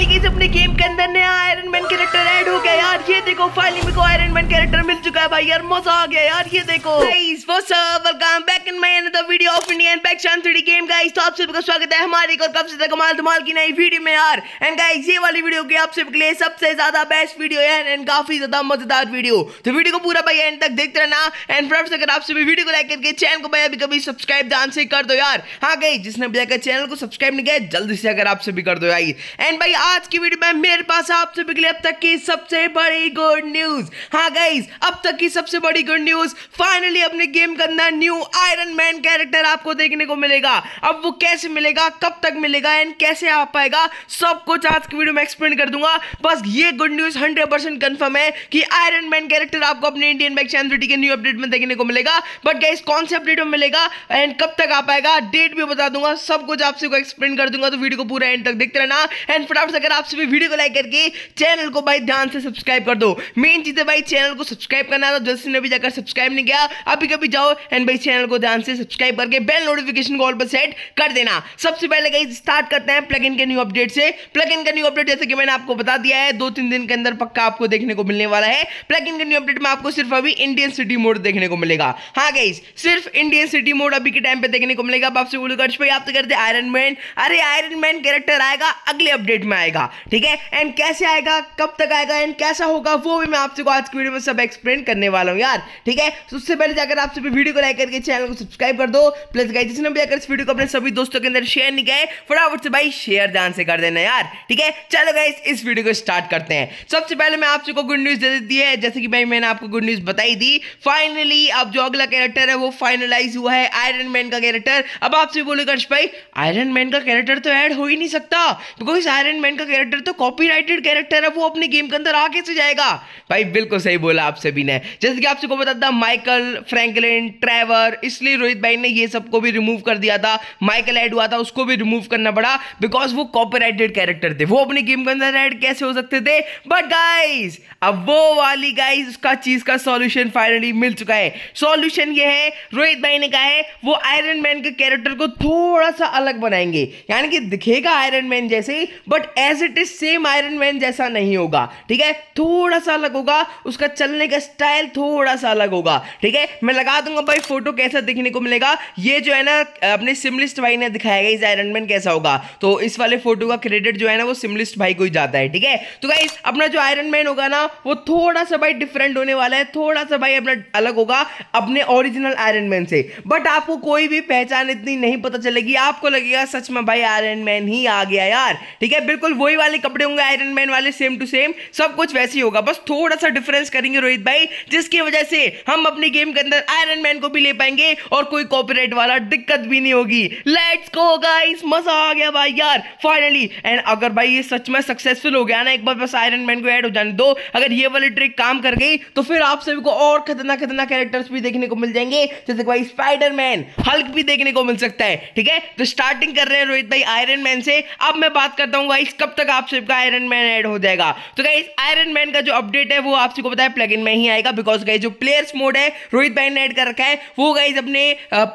finally अपने game के अंदर नया आयरन मैन कैरेक्टर ऐड हो गया यार ये देखो फाइनली मेरे को आयरन मैन कैरेक्टर मिल चुका है भाई यार मजा आ गया यार ये देखो guys welcome back in my another video of Indian पैक शाम थ्री गेम गाइस तो आप सभी का स्वागत है हमारी और कब से तक कमाल धमाल की नई वीडियो में यार एंड गाइस ये वाली वीडियो की आप सभी के लिए सबसे ज्यादा बेस्ट वीडियो है एंड काफी ज्यादा मजेदार वीडियो तो वीडियो को पूरा भाई एंड तक देखते रहना एंड फ्रेंड्स अगर आप सभी वीडियो को लाइक करके चैनल को भाई अभी कभी सब्सक्राइब ध्यान से कर दो यार हां गाइस जिसने अभी तक चैनल को सब्सक्राइब नहीं किया जल्दी से अगर आप सभी कर दो यार एंड भाई आज की वीडियो में मेरे पास आप सभी के लिए अब तक की सबसे बड़ी गुड न्यूज हां गाइस अब तक की सबसे बड़ी गुड न्यूज फाइनली अपने गेम के अंदर न्यू आयरन मैन कैरेक्टर आपको देखने को मिलेगा अब वो कैसे मिलेगा कब तक मिलेगा एंड कैसे आ पाएगा सब कुछ आज की वीडियो में एक्सप्लेन कर दूंगा बस ये good news hundred percent confirm है कि आयरन मैन कैरेक्टर आपको अपने इंडियन बैंक चैनिटी के न्यू अपडेट में देखने को मिलेगा बट गाइस कौन से अपडेट में मिलेगा एंड कब तक आ पाएगा डेट भी बता दूंगा सब कुछ आपसे एक्सप्लेन कर दूंगा तो वीडियो को पूरा एंड तक देखते रहना एंड फटाफट अगर आपसे भी वीडियो को लाइक करके चैनल को भाई ध्यान से सब्सक्राइब कर दो मेन चीज है भाई चैनल को सब्सक्राइब करना था तो जल्द भी जाकर सब्सक्राइब नहीं किया अभी कभी जाओ एंड भाई चैनल को ध्यान से सब्सक्राइब करके बेल नोटिफिकेशन को ऑल पर सेट कर देना सबसे पहले कहीं स्टार्ट करते हैं प्लग के न्यू अपडेट से प्लग का न्यू अपडेट जैसे कि मैंने आपको बता दिया है दो तीन दिन के अंदर पक्का आपको देखने को मिलने वाला है प्लग का न्यू अपडेट में आपको सिर्फ अभी इंडियन सिटी मोड देखने को मिलेगा हाँ गई सिर्फ इंडियन सिटी मोड अभी के टाइम पे देखने को मिलेगा आपसे बोलो कर्ज भाई आप तो करते आयरन मैन अरे आयरन मैन कैरेक्टर आएगा अगले अपडेट में आएगा ठीक है एंड कैसे आएगा कब तक आएगा एंड कैसा होगा वो भी मैं आपसे आज की वीडियो में सब एक्सप्लेन कमेंट करने वाला हूँ यार ठीक है तो उससे पहले जाकर आप सभी वीडियो को लाइक करके चैनल को सब्सक्राइब कर दो प्लस गाइज जिसने भी जाकर इस वीडियो को अपने सभी दोस्तों के अंदर शेयर नहीं गए फटाफट से भाई शेयर ध्यान से कर देना यार ठीक है चलो गाइस इस वीडियो को स्टार्ट करते हैं सबसे पहले मैं आप सबको गुड न्यूज दे देती है जैसे कि भाई मैंने आपको गुड न्यूज बताई दी फाइनली अब जो अगला कैरेक्टर है वो फाइनलाइज हुआ है आयरन मैन का कैरेक्टर अब आप सभी बोलेगा अर्श भाई आयरन मैन का कैरेक्टर तो ऐड हो ही नहीं सकता बिकॉज आयरन मैन का कैरेक्टर तो कॉपीराइटेड कैरेक्टर है वो अपने गेम के अंदर आ से जाएगा भाई बिल्कुल सही बोला आप सभी है जैसे कि आप सबको बता था माइकल फ्रैंकलिन ट्रेवर इसलिए रोहित भाई ने ये सबको भी रिमूव कर दिया था माइकल ऐड हुआ था उसको भी रिमूव करना पड़ा बिकॉज वो कॉपीराइटेड कैरेक्टर थे वो अपने गेम के अंदर एड कैसे हो सकते थे बट गाइज अब वो वाली गाइज उसका चीज का सॉल्यूशन फाइनली मिल चुका है सॉल्यूशन ये है रोहित भाई ने कहा है वो आयरन मैन के कैरेक्टर को थोड़ा सा अलग बनाएंगे यानी कि दिखेगा आयरन मैन जैसे ही but as it is same Iron Man जैसा नहीं होगा ठीक है थोड़ा सा अलग होगा उसका चलने का स्टाइल थोड़ा सा अलग होगा ठीक है मैं लगा दूंगा भाई फोटो कैसा दिखने को मिलेगा ये जो है ना अपने सिमलिस्ट भाई ने दिखाया इस आयरन मैन कैसा होगा तो इस वाले फोटो का क्रेडिट जो है ना वो सिमलिस्ट भाई को ही जाता है ठीक है तो भाई अपना जो आयरन मैन होगा ना वो थोड़ा सा भाई डिफरेंट होने वाला है थोड़ा सा भाई अपना अलग होगा अपने ओरिजिनल आयरन मैन से बट आपको कोई भी पहचान इतनी नहीं पता चलेगी आपको लगेगा सच में भाई आयरन मैन ही आ गया यार ठीक है बिल्कुल वही वाले कपड़े होंगे आयरन मैन वाले सेम टू सेम सब कुछ वैसे ही होगा बस थोड़ा सा डिफरेंस करेंगे रोहित भाई भाई जिसकी वजह से हम अपनी गेम के अंदर आयरन मैन को भी ले पाएंगे और कोई कॉपीराइट वाला दिक्कत भी नहीं होगी लेट्स गो गाइस मजा आ गया भाई यार फाइनली एंड अगर भाई ये सच में सक्सेसफुल हो गया ना एक बार बस आयरन मैन को ऐड हो जाने दो अगर ये वाली ट्रिक काम कर गई तो फिर आप सभी को और खतरनाक खतरनाक कैरेक्टर्स भी देखने को मिल जाएंगे जैसे भाई स्पाइडरमैन हल्क भी देखने को मिल सकता है ठीक है तो स्टार्टिंग कर रहे हैं रोहित भाई आयरन मैन से अब मैं बात करता हूँ गाइस कब तक आप सबका आयरन मैन ऐड हो जाएगा तो गाइस आयरन मैन का जो अपडेट है वो आप सबको बताया प्लग में ही नहीं आएगा बिकॉज गाइज जो प्लेयर्स मोड है रोहित भाई ने एड कर रखा है वो गाइज अपने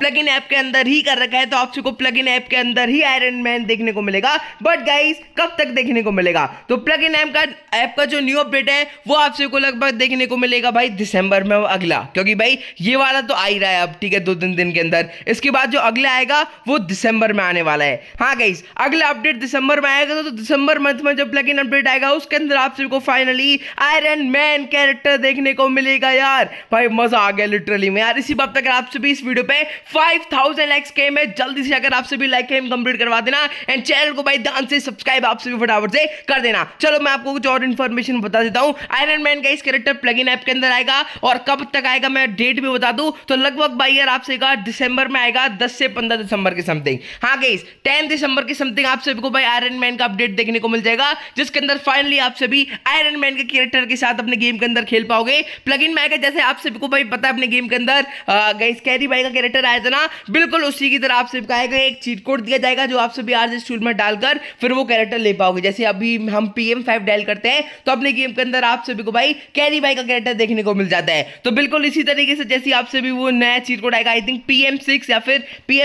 प्लग इन ऐप के अंदर ही कर रखा है तो आप सबको प्लग इन ऐप के अंदर ही आयरन मैन देखने को मिलेगा बट गाइज कब तक देखने को मिलेगा तो प्लग इन ऐप का ऐप का जो न्यू अपडेट है वो आप सबको लगभग देखने को मिलेगा भाई दिसंबर में अगला क्योंकि भाई ये वाला तो आ ही रहा है अब ठीक है दो तीन दिन के अंदर इसके बाद जो अगला आएगा वो दिसंबर में आने वाला है हाँ गाइज अगला अपडेट दिसंबर में आएगा तो दिसंबर मंथ में जो प्लग इन अपडेट आएगा उसके अंदर आप सबको फाइनली आयरन मैन कैरेक्टर देखने को मिलेगा यार भाई मजा आ गया लिटरली में यार इसी बात अगर आप सभी इस वीडियो पे 5000 लाइक्स के में जल्दी से अगर आप सभी लाइक गेम कंप्लीट करवा देना एंड चैनल को भाई ध्यान से सब्सक्राइब आप सभी फटाफट से कर देना चलो मैं आपको कुछ और इन्फॉर्मेशन बता देता हूँ आयरन मैन का इस कैरेक्टर प्लग इन ऐप के अंदर आएगा और कब तक आएगा मैं डेट भी बता दू तो लगभग भाई यार आपसे कहा दिसंबर में आएगा दस से पंद्रह दिसंबर के समथिंग हाँ गई टेन दिसंबर के समथिंग आप सभी को भाई आयरन मैन का अपडेट देखने को मिल जाएगा जिसके अंदर फाइनली आप सभी आयरन मैन के कैरेक्टर के साथ अपने गेम के अंदर खेल पाओगे प्लग इन मैक है जैसे आप सबको भाई पता है अपने गेम के अंदर गाइस कैरी भाई का कैरेक्टर आया था ना बिल्कुल उसी की तरह आप सबको आएगा एक चीट कोड दिया जाएगा जो आप सभी आर स्टूल में डालकर फिर वो कैरेक्टर ले पाओगे जैसे अभी हम पी एम डायल करते हैं तो अपने गेम के अंदर आप सभी को भाई कैरी भाई का कैरेक्टर देखने को मिल जाता है तो बिल्कुल इसी तरीके से जैसे आप सभी वो नया चीट कोड आएगा आई थिंक पी या फिर पी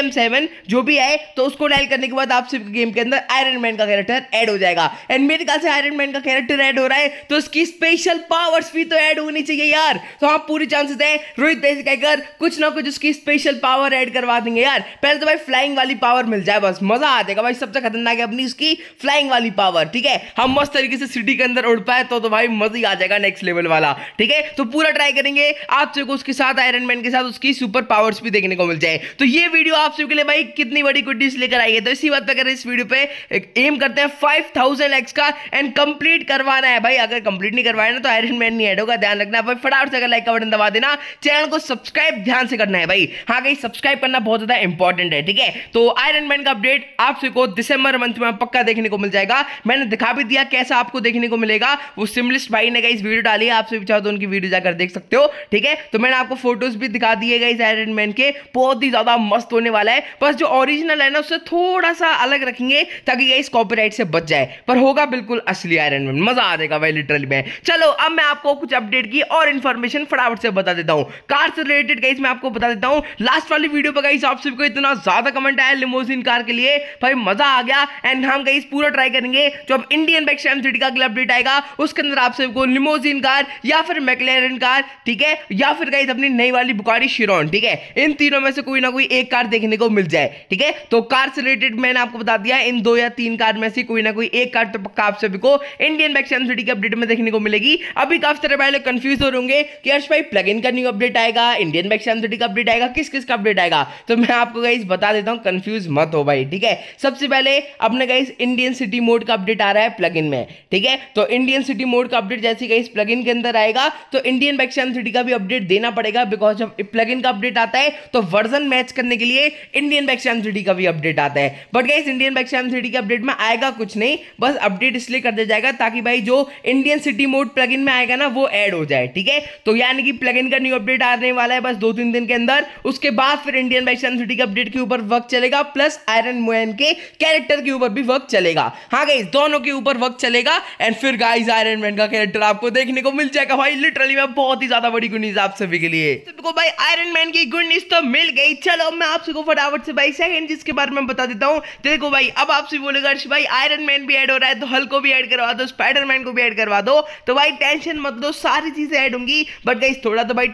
जो भी आए तो उसको डायल करने के बाद आप सभी गेम के अंदर आयरन मैन का कैरेक्टर एड हो जाएगा एंड मेरे ख्याल से आयरन मैन का कैरेक्टर एड हो रहा है तो उसकी स्पेशल पावर्स भी तो एड होनी चाहिए है यार तो आप पूरी चांसेस है रोहित बेसिकैकर कुछ ना कुछ उसकी स्पेशल पावर ऐड करवा देंगे यार पहले तो भाई फ्लाइंग वाली पावर मिल जाए बस मजा आ जाएगा भाई सबसे खतरनाक है अपनी उसकी फ्लाइंग वाली पावर ठीक है हम मस्त तरीके से सिटी के अंदर उड़ पाए तो तो भाई मजा ही आ जाएगा नेक्स्ट लेवल वाला ठीक है तो पूरा ट्राई करेंगे आप सबको उसके साथ आयरन मैन के साथ उसकी सुपर पावर्स भी देखने को मिल जाए तो ये वीडियो आप सबके लिए भाई कितनी बड़ी गुड न्यूज लेकर आई है तो इसी बात पर इस वीडियो पे एम करते हैं फाइव थाउजेंड एक्स का एंड कंप्लीट करवाना है भाई अगर कंप्लीट नहीं करवाया ना तो आयरन मैन नहीं एड होगा ध्यान रखना भाई फटाफट से अगर लाइक का बटन दबा देना चैनल को सब्सक्राइब ध्यान से करना है भाई हाँ भाई सब्सक्राइब करना बहुत ज्यादा इंपॉर्टेंट है ठीक है तो आयरन मैन का अपडेट आप सबको दिसंबर मंथ में पक्का देखने को मिल जाएगा मैंने दिखा भी दिया कैसा आपको देखने को मिलेगा वो सिमलिस्ट भाई ने इस वीडियो डाली आप सभी विचार तो उनकी वीडियो जाकर देख सकते हो ठीक है तो मैंने आपको फोटोज भी दिखा दिए गए इस आयरन मैन के बहुत ही ज्यादा मस्त होने वाला है बस जो ओरिजिनल है ना उससे थोड़ा सा अलग रखेंगे ताकि ये इस कॉपीराइट से बच जाए पर होगा बिल्कुल असली आयरन मैन मजा आ जाएगा भाई लिटरली में चलो अब मैं आपको कुछ अपडेट की और और इन्फॉर्मेशन फटाफट से बता देता हूँ कार से रिलेटेड गाइस मैं आपको बता देता हूँ लास्ट वाली वीडियो पर गाइस आप सबको इतना ज्यादा कमेंट आया लिमोजिन कार के लिए भाई मजा आ गया एंड हम गाइस पूरा ट्राई करेंगे जो अब इंडियन बैक स्टैम सिटी का अपडेट आएगा उसके अंदर आप सबको लिमोजिन कार या फिर मैकलेरन कार ठीक है या फिर गाइस अपनी नई वाली बुकारी शिरोन ठीक है इन तीनों में से कोई ना कोई एक कार देखने को मिल जाए ठीक है तो कार से रिलेटेड मैंने आपको बता दिया इन दो या तीन कार में से कोई ना कोई एक कार तो पक्का आप सभी को इंडियन बैक स्टैम सिटी के अपडेट में देखने को मिलेगी अभी काफी सारे पहले कंफ्यूज हो जरूर होंगे कि अर्ष भाई प्लग इन का न्यू अपडेट आएगा इंडियन बाइक सेवन का अपडेट आएगा किस किस का अपडेट आएगा तो मैं आपको गाइस बता देता हूँ कंफ्यूज मत हो भाई ठीक है सबसे पहले अपने गाइस इंडियन सिटी मोड का अपडेट आ रहा है प्लग में ठीक है तो इंडियन सिटी मोड का अपडेट जैसे गाइस प्लग के अंदर आएगा तो इंडियन बाइक सेवन का भी अपडेट देना पड़ेगा बिकॉज जब प्लग का अपडेट आता है तो वर्जन मैच करने के लिए इंडियन बाइक सेवन का भी अपडेट आता है but guys Indian bike seven के अपडेट में आएगा कुछ नहीं बस अपडेट इसलिए कर दिया जाएगा ताकि भाई जो इंडियन सिटी मोड प्लग में आएगा ना वो एड हो जाए ठीक ठीक है तो यानी कि प्लगइन का न्यू अपडेट आने वाला है बस दो तीन दिन के अंदर उसके बाद फिर इंडियन बाइक सिटी के अपडेट के ऊपर वर्क चलेगा प्लस आयरन मोयन के कैरेक्टर के ऊपर भी वर्क चलेगा हाँ गाइज दोनों के ऊपर वर्क चलेगा एंड फिर गाइज आयरन मैन का कैरेक्टर आपको देखने को मिल जाएगा भाई लिटरली मैं बहुत ही ज्यादा बड़ी गुड आप सभी के लिए सबको तो भाई आयरन मैन की गुड न्यूज तो मिल गई चलो मैं आप सबको फटाफट से भाई सेकंड चीज के बारे में बता देता हूँ तो देखो भाई अब आपसे बोलेगा अर्ष भाई आयरन मैन भी ऐड हो रहा है तो हल्को भी ऐड करवा दो स्पाइडरमैन को भी ऐड करवा दो तो भाई टेंशन मत लो सारी चीजें ऐड होंगी बट गई थोड़ा तो भाई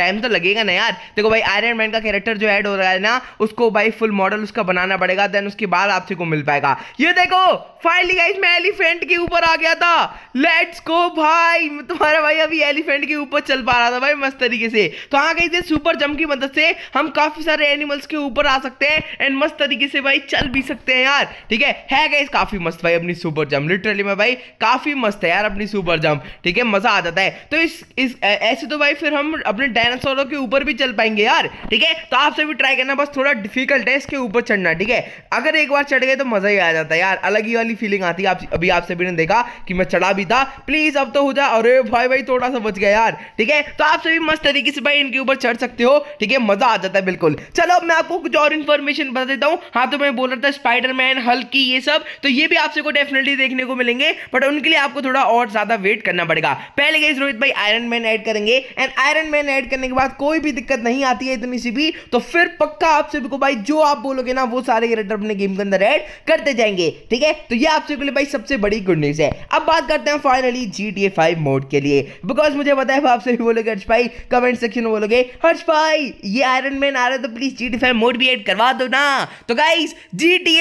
टाइम तो लगेगा ना यार देखो भाई आयरन मैन का कैरेक्टर जो ऐड हो रहा है ना उसको भाई फुल मॉडल उसका बनाना पड़ेगा देन उसके बाद आपसे को मिल पाएगा ये देखो फाइनली गाइस मैं एलिफेंट के ऊपर आ गया था लेट्स गो भाई तुम्हारा भाई अभी एलिफेंट के ऊपर चल पा रहा था भाई मस्त तरीके से तो हाँ गई सुपर जम की मदद से हम काफी सारे एनिमल्स के ऊपर आ सकते हैं एंड मस्त तरीके से भाई चल भी सकते हैं यार ठीक है है गाइस काफी मस्त भाई अपनी सुपर जम लिटरली में भाई काफी मस्त है यार अपनी सुपर जम ठीक है मजा आ जाता है तो इस इस इस ऐसे तो भाई फिर हम अपने डायनासोरों के ऊपर भी चल पाएंगे यार ठीक है तो आपसे भी ट्राई करना बस थोड़ा डिफिकल्ट है इसके ऊपर चढ़ना ठीक है अगर एक बार चढ़ गए तो मज़ा ही आ जाता है यार अलग ही वाली फीलिंग आती है आप अभी आप सभी ने देखा कि मैं चढ़ा भी था प्लीज़ अब तो हो जाए अरे भाई भाई थोड़ा सा बच गया यार ठीक है तो आप सभी मस्त तरीके से भाई इनके ऊपर चढ़ सकते हो ठीक है मज़ा आ जाता है बिल्कुल चलो मैं आपको कुछ और इन्फॉर्मेशन बता देता हूँ हाँ तो मैं बोल रहा था स्पाइडरमैन हल्की ये सब तो ये भी आपसे को डेफिनेटली देखने को मिलेंगे बट उनके लिए आपको थोड़ा और ज़्यादा वेट करना पड़ेगा पहले गए रोहित भाई आयरन मैन ऐड करेंगे एंड आयरन मैन ऐड करने के बाद कोई भी दिक्कत नहीं आती है इतनी सी भी तो फिर पक्का आप सभी को भाई जो आप बोलोगे ना वो सारे कैरेक्टर अपने गेम के अंदर ऐड करते जाएंगे ठीक है तो ये आप सभी भाई सबसे बड़ी गुड न्यूज़ है अब बात करते हैं फाइनली जी टी मोड के लिए बिकॉज मुझे पता है आप सभी बोलोगे हर्ष भाई कमेंट सेक्शन में बोलोगे हर्ष भाई ये आयरन मैन आ रहा है तो प्लीज़ जी टी मोड भी ऐड करवा दो ना तो गाइज जी टी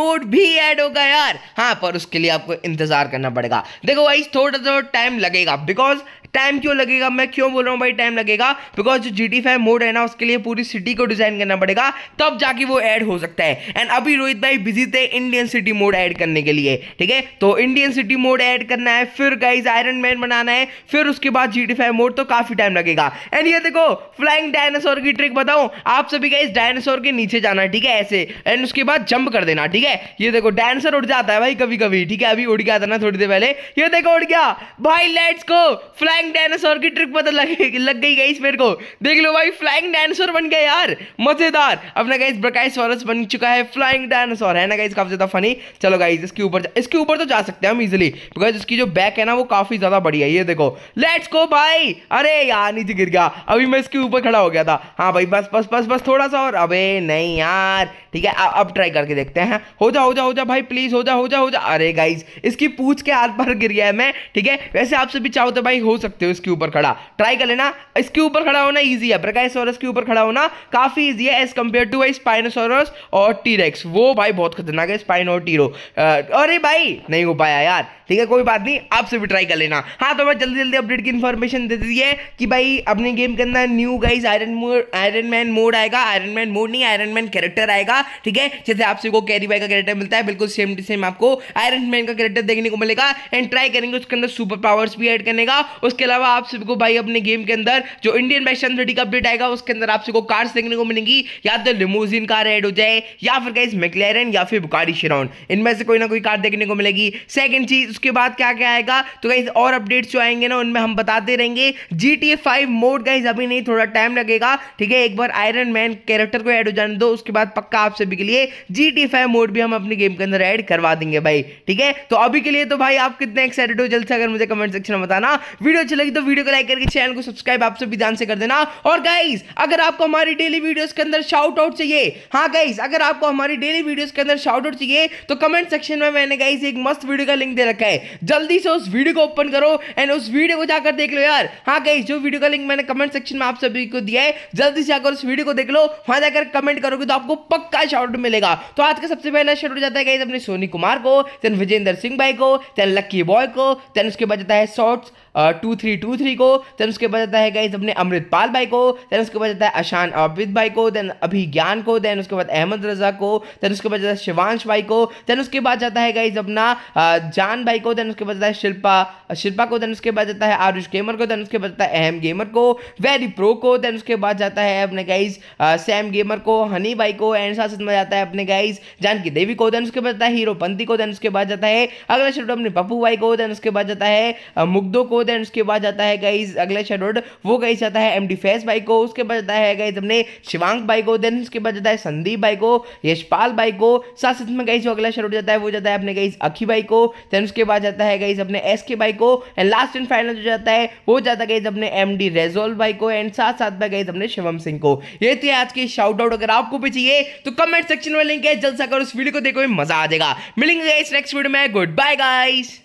मोड भी ऐड होगा यार हाँ पर उसके लिए आपको इंतजार करना पड़ेगा देखो भाई थोड़ा थोड़ा टाइम लगेगा बिकॉज टाइम क्यों लगेगा मैं क्यों बोल रहा हूँ भाई टाइम लगेगा बिकॉज जो जी मोड है ना उसके लिए पूरी सिटी को डिज़ाइन करना पड़ेगा तब जाके वो ऐड हो सकता है एंड अभी रोहित भाई बिजी थे इंडियन सिटी मोड ऐड करने के लिए ठीक है तो इंडियन सिटी मोड ऐड करना है फिर गाइज आयरन मैन बनाना है फिर उसके बाद जी मोड तो काफ़ी टाइम लगेगा एंड ये देखो फ्लाइंग डायनासोर की ट्रिक बताओ आप सभी गाइज डायनासोर के नीचे जाना ठीक है ऐसे एंड उसके बाद जंप कर देना ठीक है ये देखो डायनासोर उड़ जाता है भाई कभी कभी ठीक है अभी उड़ गया था ना थोड़ी देर पहले ये देखो उड़ गया भाई लेट्स को फ्लाइंग फ्लाइंग डायनासोर की ट्रिक पता लग लग गई गई मेरे को देख लो भाई फ्लाइंग डायनासोर बन गया यार मजेदार अपना गाइस ब्रकाइसोरस बन चुका है फ्लाइंग डायनासोर है ना गाइस काफी ज्यादा फनी चलो गाइस इसके ऊपर इसके ऊपर तो जा सकते हैं हम इजिली बिकॉज इसकी जो बैक है ना वो काफी ज्यादा बढ़िया है ये देखो लेट्स गो भाई अरे यार नीचे गिर गया अभी मैं इसके ऊपर खड़ा हो गया था हाँ भाई बस बस बस बस थोड़ा सा और अबे नहीं यार ठीक है अब ट्राई करके देखते हैं हो जा हो जा हो जा भाई प्लीज़ हो जा हो जा हो जा अरे गाइज इसकी पूछ के हाथ पर गिर गया है मैं ठीक है वैसे आप सभी चाहो तो भाई हो सकते हो इसके ऊपर खड़ा ट्राई कर लेना इसके ऊपर खड़ा होना ईजी है ब्रकाइसोरस के ऊपर खड़ा होना काफ़ी ईजी है एज कम्पेयर टू भाई स्पाइनोसोरस और टीरेक्स वो भाई बहुत खतरनाक है स्पाइन और टीरो अरे भाई नहीं हो पाया यार ठीक है कोई बात नहीं आप सभी ट्राई कर लेना हाँ तो मैं जल्दी जल्दी अपडेट की इन्फॉर्मेशन दे दी है कि भाई अपने गेम के अंदर new guys iron mode Iron Man mode आएगा आयरन मैन मोड नहीं आयरन मैन कैरेक्टर आएगा मिलेगा ठीक है जैसे आप सभी को कैरी बाई का कैरेक्टर मिलता है बिल्कुल सेम टू सेम आपको आयरन मैन का कैरेक्टर देखने को मिलेगा एंड ट्राई करेंगे उसके अंदर सुपर पावर्स भी ऐड करने का उसके अलावा आप सभी को भाई अपने गेम के अंदर जो इंडियन वैशन थर्टी का अपडेट आएगा उसके अंदर आप सबको कार्स देखने को मिलेंगी या तो लिमोजिन कार एड हो जाए या फिर कहीं मेकलेरन या फिर बुकारी शिराउन इनमें से कोई ना कोई कार देखने को मिलेगी सेकेंड चीज उसके बाद क्या क्या आएगा तो कहीं और अपडेट्स जो आएंगे ना उनमें हम बताते रहेंगे G T five mode guys अभी नहीं थोड़ा टाइम लगेगा ठीक है एक बार आयरन मैन कैरेक्टर को ऐड हो जाने दो उसके बाद पक्का आप सभी के लिए जी टी फाइव मोड भी हम अपने गेम के अंदर ऐड करवा देंगे भाई ठीक है तो अभी के लिए तो भाई आप कितने एक्साइटेड हो जल्द से अगर मुझे कमेंट सेक्शन में बताना वीडियो अच्छी लगी तो वीडियो को लाइक करके चैनल को सब्सक्राइब आप सभी ध्यान से कर देना और गाइज अगर आपको हमारी डेली वीडियो के अंदर शाउट आउट चाहिए हाँ गाइज अगर आपको हमारी डेली वीडियो के अंदर शाउट आउट चाहिए तो कमेंट सेक्शन में मैंने गाइज एक मस्त वीडियो का लिंक दे रखा है जल्दी से उस वीडियो को ओपन करो एंड उस वीडियो को जाकर देख लो यार हाँ गाइज जो वीडियो का लिंक मैंने कमेंट सेक्शन में आप सभी को दिया है जल्दी से आकर उस वीडियो को देख लो वहां जाकर कमेंट करोगे तो आपको पक्का का शॉर्ट मिलेगा तो आज का सबसे पहला शॉर्ट जाता है अपने सोनी कुमार को देन विजेंद्र सिंह भाई को देन लक्की बॉय को देन उसके बाद जाता है short two three two three को देन उसके बाद जाता है गाइज अपने अमृतपाल भाई को देन उसके बाद जाता है अशान अबिद भाई को देन अभी ज्ञान को देन उसके बाद अहमद रजा को देन उसके बाद जाता है शिवांश भाई को देन उसके बाद जाता है गाइज अपना जान भाई को देन उसके बाद जाता है शिल्पा शिल्पा को देन उसके बाद जाता है आरुष गेमर को देन उसके बाद जाता है अहम गेमर को वेरी प्रो को देन उसके बाद जाता है अपने गाइज सैम गेमर को हनी भाई को एंड शासन मजा आता है अपने गाइज जानकी देवी को देन उसके बाद जाता है हीरो पंथी को देन उसके बाद जाता है अगला शेडो अपने पप्पू भाई को देन उसके बाद जाता है मुग्धो को देन उसके बाद जाता है गाइज अगला शेडो वो गाइज जाता है एम डी फैस भाई को उसके बाद जाता है गाइज अपने शिवांग भाई को देन उसके बाद जाता है संदीप भाई को यशपाल भाई को साथ में गाइज जो अगला शेडो जाता है वो जाता है अपने गाइज अखी भाई को देन उसके बाद जाता है गाइज अपने एस के भाई को एंड लास्ट एंड फाइनल जो जाता है वो जाता है गाइज अपने एम डी रेजोल भाई को एंड साथ साथ में गाइज अपने शिवम सिंह को ये थे आज के शाउट आउट अगर आपको भी चाहिए तो कमेंट सेक्शन में लिंक है जल्द सा उस वीडियो को देखो मजा आ जाएगा मिलेंगे इस नेक्स्ट वीडियो में गुड बाय गाइस